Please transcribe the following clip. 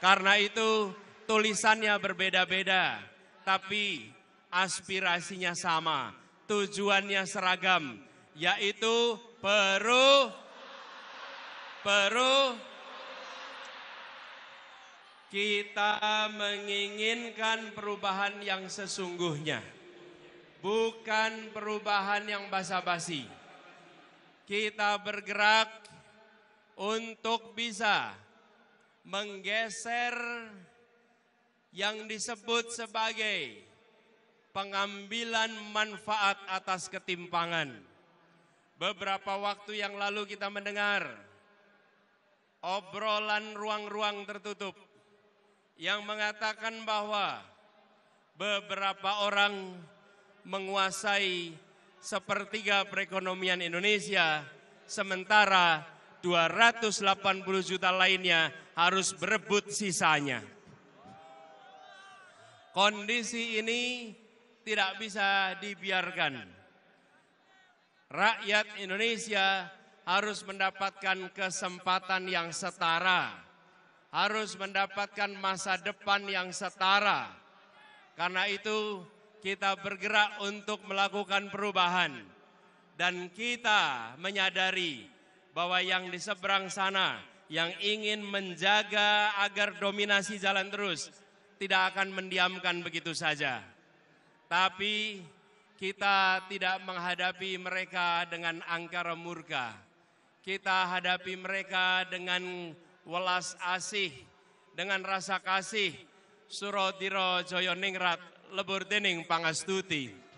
Karena itu tulisannya berbeda-beda, tapi aspirasinya sama, tujuannya seragam, yaitu peru peru kita menginginkan perubahan yang sesungguhnya. Bukan perubahan yang basa-basi. Kita bergerak untuk bisa menggeser yang disebut sebagai pengambilan manfaat atas ketimpangan. Beberapa waktu yang lalu kita mendengar obrolan ruang-ruang tertutup yang mengatakan bahwa beberapa orang menguasai sepertiga perekonomian Indonesia, sementara 280 juta lainnya harus berebut sisanya. Kondisi ini tidak bisa dibiarkan. Rakyat Indonesia harus mendapatkan kesempatan yang setara, harus mendapatkan masa depan yang setara. Karena itu, kita bergerak untuk melakukan perubahan, dan kita menyadari bahwa yang di seberang sana yang ingin menjaga agar dominasi jalan terus tidak akan mendiamkan begitu saja. Tapi kita tidak menghadapi mereka dengan angkara murka. Kita hadapi mereka dengan welas asih, dengan rasa kasih. Surodiro Joyoningrat, Ningrat, Lebur Dening Pangastuti.